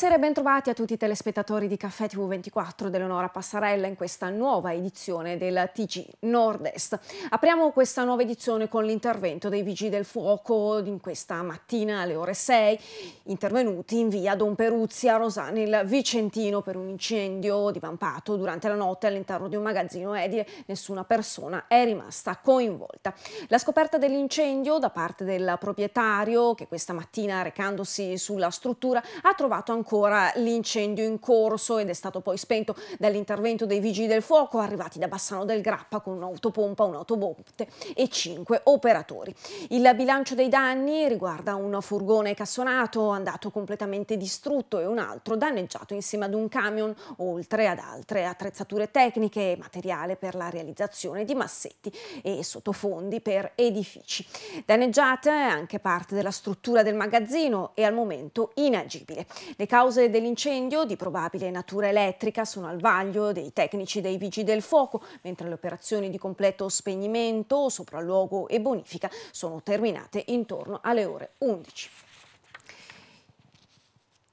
hace Buonasera e bentrovati a tutti i telespettatori di Caffè TV24 dell'Onora Passarella in questa nuova edizione del TG Nord-Est. Apriamo questa nuova edizione con l'intervento dei Vigili del Fuoco in questa mattina alle ore 6, intervenuti in via Don Peruzzi a Rosane il Vicentino per un incendio divampato durante la notte all'interno di un magazzino edile. Nessuna persona è rimasta coinvolta. La scoperta dell'incendio da parte del proprietario che questa mattina recandosi sulla struttura ha trovato ancora ora l'incendio in corso ed è stato poi spento dall'intervento dei vigili del fuoco arrivati da Bassano del Grappa con un'autopompa, un'autobotte e cinque operatori. Il bilancio dei danni riguarda un furgone cassonato andato completamente distrutto e un altro danneggiato insieme ad un camion, oltre ad altre attrezzature tecniche e materiale per la realizzazione di massetti e sottofondi per edifici. Danneggiate anche parte della struttura del magazzino e al momento inagibile. Le cause cause dell'incendio di probabile natura elettrica sono al vaglio dei tecnici dei vigili del fuoco, mentre le operazioni di completo spegnimento, sopralluogo e bonifica sono terminate intorno alle ore 11.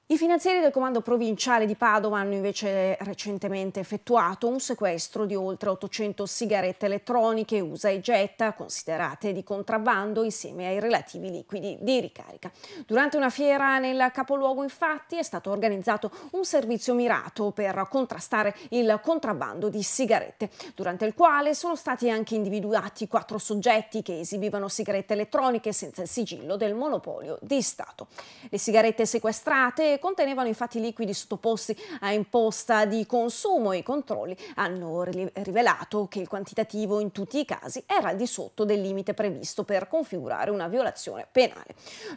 I finanzieri del comando provinciale di Padova hanno invece recentemente effettuato un sequestro di oltre 800 sigarette elettroniche USA e getta, considerate di contrabbando insieme ai relativi liquidi di ricarica. Durante una fiera nel capoluogo infatti è stato organizzato un servizio mirato per contrastare il contrabbando di sigarette, durante il quale sono stati anche individuati quattro soggetti che esibivano sigarette elettroniche senza il sigillo del monopolio di Stato. Le sigarette sequestrate contenevano infatti liquidi sottoposti a imposta di consumo e i controlli hanno rivelato che il quantitativo in tutti i casi era al di sotto del limite previsto per configurare una violazione penale.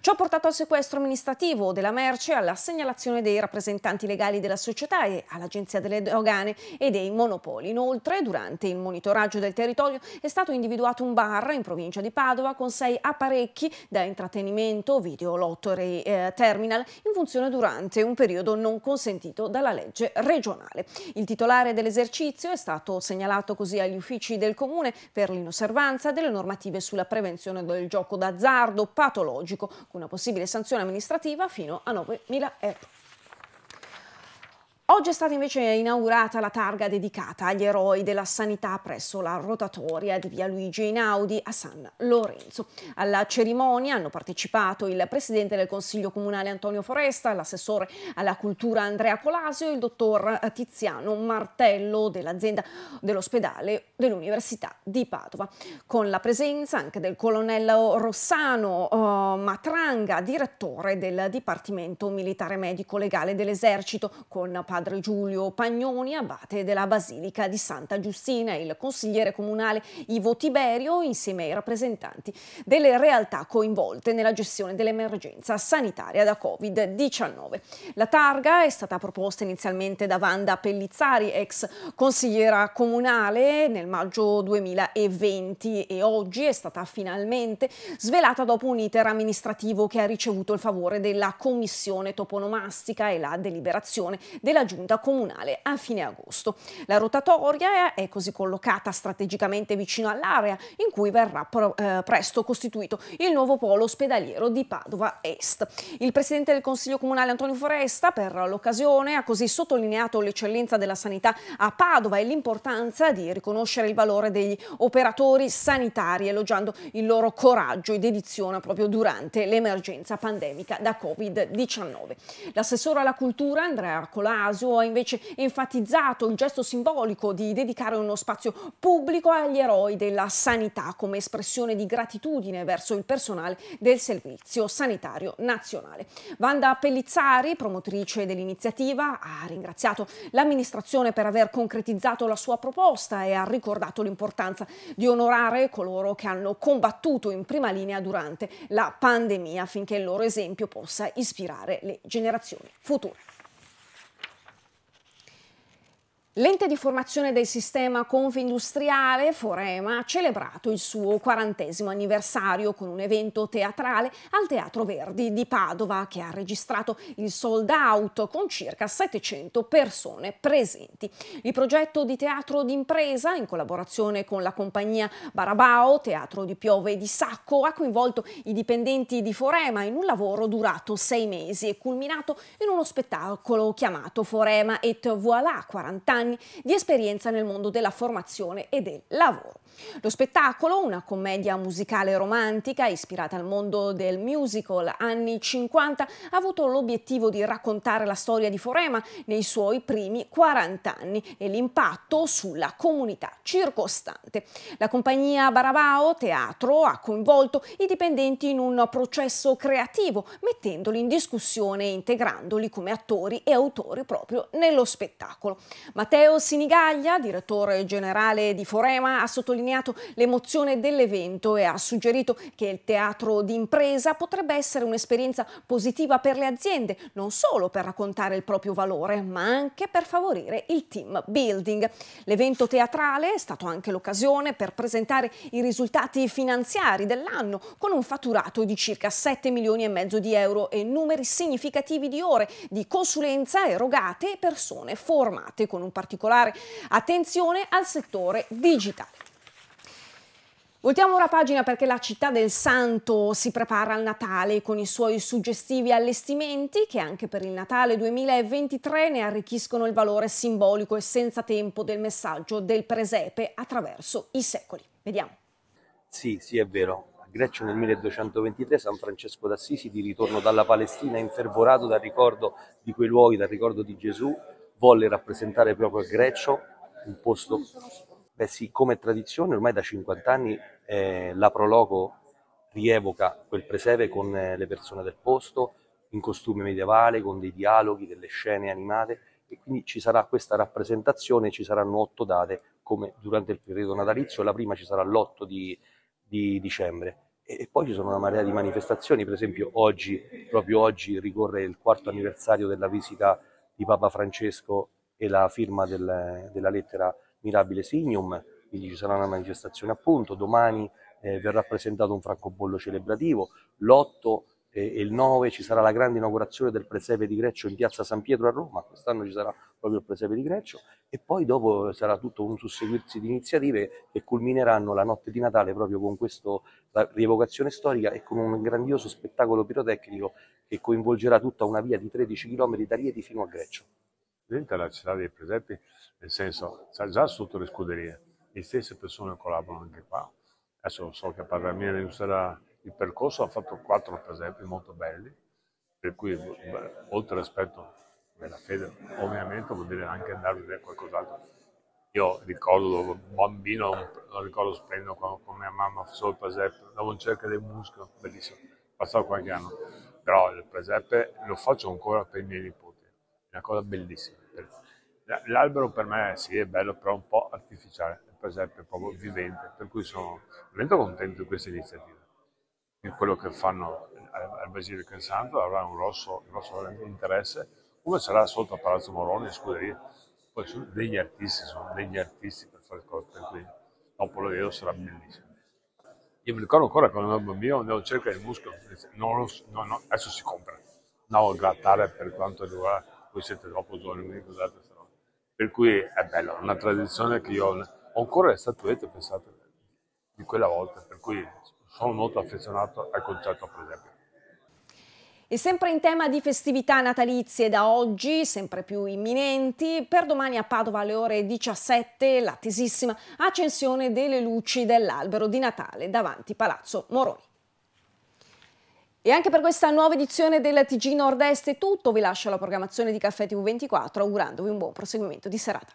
Ciò ha portato al sequestro amministrativo della merce, alla segnalazione dei rappresentanti legali della società e all'Agenzia delle Dogane e dei Monopoli. Inoltre, durante il monitoraggio del territorio è stato individuato un bar in provincia di Padova con sei apparecchi da intrattenimento, video, lotto e eh, terminal in funzione durante durante un periodo non consentito dalla legge regionale. Il titolare dell'esercizio è stato segnalato così agli uffici del Comune per l'inosservanza delle normative sulla prevenzione del gioco d'azzardo patologico, con una possibile sanzione amministrativa fino a 9.000 euro. Oggi è stata invece inaugurata la targa dedicata agli eroi della sanità presso la rotatoria di via Luigi Einaudi a San Lorenzo. Alla cerimonia hanno partecipato il presidente del Consiglio Comunale Antonio Foresta, l'assessore alla cultura Andrea Colasio e il dottor Tiziano Martello dell'azienda dell'ospedale dell'Università di Padova, con la presenza anche del colonnello Rossano uh, Matranga, direttore del Dipartimento Militare Medico Legale dell'Esercito, con Paolo padre Giulio Pagnoni, abate della Basilica di Santa Giustina, il consigliere comunale Ivo Tiberio insieme ai rappresentanti delle realtà coinvolte nella gestione dell'emergenza sanitaria da Covid-19. La targa è stata proposta inizialmente da Wanda Pellizzari, ex consigliera comunale nel maggio 2020 e oggi è stata finalmente svelata dopo un iter amministrativo che ha ricevuto il favore della Commissione Toponomastica e la deliberazione della giunta comunale a fine agosto. La rotatoria è così collocata strategicamente vicino all'area in cui verrà pro, eh, presto costituito il nuovo polo ospedaliero di Padova Est. Il presidente del Consiglio Comunale Antonio Foresta per l'occasione ha così sottolineato l'eccellenza della sanità a Padova e l'importanza di riconoscere il valore degli operatori sanitari, elogiando il loro coraggio e dedizione proprio durante l'emergenza pandemica da Covid-19. L'assessore alla cultura Andrea Colaso Damasio ha invece enfatizzato il gesto simbolico di dedicare uno spazio pubblico agli eroi della sanità come espressione di gratitudine verso il personale del Servizio Sanitario Nazionale. Vanda Pellizzari, promotrice dell'iniziativa, ha ringraziato l'amministrazione per aver concretizzato la sua proposta e ha ricordato l'importanza di onorare coloro che hanno combattuto in prima linea durante la pandemia affinché il loro esempio possa ispirare le generazioni future. L'ente di formazione del sistema confindustriale, Forema, ha celebrato il suo quarantesimo anniversario con un evento teatrale al Teatro Verdi di Padova che ha registrato il sold out con circa 700 persone presenti. Il progetto di teatro d'impresa, in collaborazione con la compagnia Barabao, Teatro di Piove e di Sacco, ha coinvolto i dipendenti di Forema in un lavoro durato sei mesi e culminato in uno spettacolo chiamato Forema et voilà 40 anni anni di esperienza nel mondo della formazione e del lavoro. Lo spettacolo, una commedia musicale romantica ispirata al mondo del musical anni 50, ha avuto l'obiettivo di raccontare la storia di Forema nei suoi primi 40 anni e l'impatto sulla comunità circostante. La compagnia Barabao Teatro ha coinvolto i dipendenti in un processo creativo, mettendoli in discussione e integrandoli come attori e autori proprio nello spettacolo. Matteo Sinigaglia, direttore generale di Forema, ha sottolineato sottolineato l'emozione dell'evento e ha suggerito che il teatro d'impresa potrebbe essere un'esperienza positiva per le aziende, non solo per raccontare il proprio valore, ma anche per favorire il team building. L'evento teatrale è stato anche l'occasione per presentare i risultati finanziari dell'anno, con un fatturato di circa 7 milioni e mezzo di euro e numeri significativi di ore di consulenza erogate e persone formate, con un particolare attenzione al settore digitale. Voltiamo ora pagina perché la città del Santo si prepara al Natale con i suoi suggestivi allestimenti che anche per il Natale 2023 ne arricchiscono il valore simbolico e senza tempo del messaggio del presepe attraverso i secoli. Vediamo. Sì, sì, è vero. A Grecia nel 1223 San Francesco d'Assisi, di ritorno dalla Palestina, infervorato dal ricordo di quei luoghi, dal ricordo di Gesù, volle rappresentare proprio a Grecia un posto, beh sì, come tradizione ormai da 50 anni eh, la Prologo rievoca quel presepe con eh, le persone del posto, in costume medievale, con dei dialoghi, delle scene animate e quindi ci sarà questa rappresentazione, ci saranno otto date come durante il periodo natalizio, la prima ci sarà l'8 di, di dicembre e poi ci sono una marea di manifestazioni, per esempio oggi, proprio oggi ricorre il quarto anniversario della visita di Papa Francesco e la firma del, della lettera Mirabile Signum, quindi ci sarà una manifestazione appunto, domani eh, verrà presentato un francobollo celebrativo, l'8 eh, e il 9 ci sarà la grande inaugurazione del presepe di Greccio in piazza San Pietro a Roma, quest'anno ci sarà proprio il presepe di Greccio e poi dopo sarà tutto un susseguirsi di iniziative che culmineranno la notte di Natale proprio con questa rievocazione storica e con un grandioso spettacolo pirotecnico che coinvolgerà tutta una via di 13 km da Rieti fino a Greccio. Diventa la città dei presepi, nel senso, già sotto le scuderie, le stesse persone collaborano anche qua. Adesso so che a Palermina illustrerà il percorso, ha fatto quattro esempi molto belli, per cui beh, oltre all'aspetto della fede, ovviamente vuol dire anche andare a vedere qualcos'altro. Io ricordo bambino, lo ricordo splendido quando con mia mamma facevo il presepe, andavo in cerca del muschio, bellissimo, passato qualche anno, però il presepe lo faccio ancora per i miei nipoti, è una cosa bellissima. L'albero per me sì, è bello, però un po' artificiale, il presepe è proprio vivente, per cui sono veramente contento di questa iniziativa. E quello che fanno al Basilico in Santo avrà un grosso, grosso interesse, come sarà sotto a Palazzo Moroni, scuderia, Poi sono degli artisti, sono degli artisti per fare cose, per cui dopo lo vedo sarà bellissimo. Io mi ricordo ancora quando ero bambino andavo a cercare il muscolo, non lo, no, no, adesso si compra, andavo a grattare per quanto riguarda, voi siete troppo giovani, cos'altro per cui è bella, una tradizione che io ho ancora le statuette, pensate, di quella volta, per cui sono molto affezionato al concerto, per esempio. E sempre in tema di festività natalizie da oggi, sempre più imminenti, per domani a Padova alle ore 17 l'attesissima accensione delle luci dell'albero di Natale davanti Palazzo Moroni. E anche per questa nuova edizione della TG Nord-Est è tutto. Vi lascio alla programmazione di Caffè TV24 augurandovi un buon proseguimento di serata.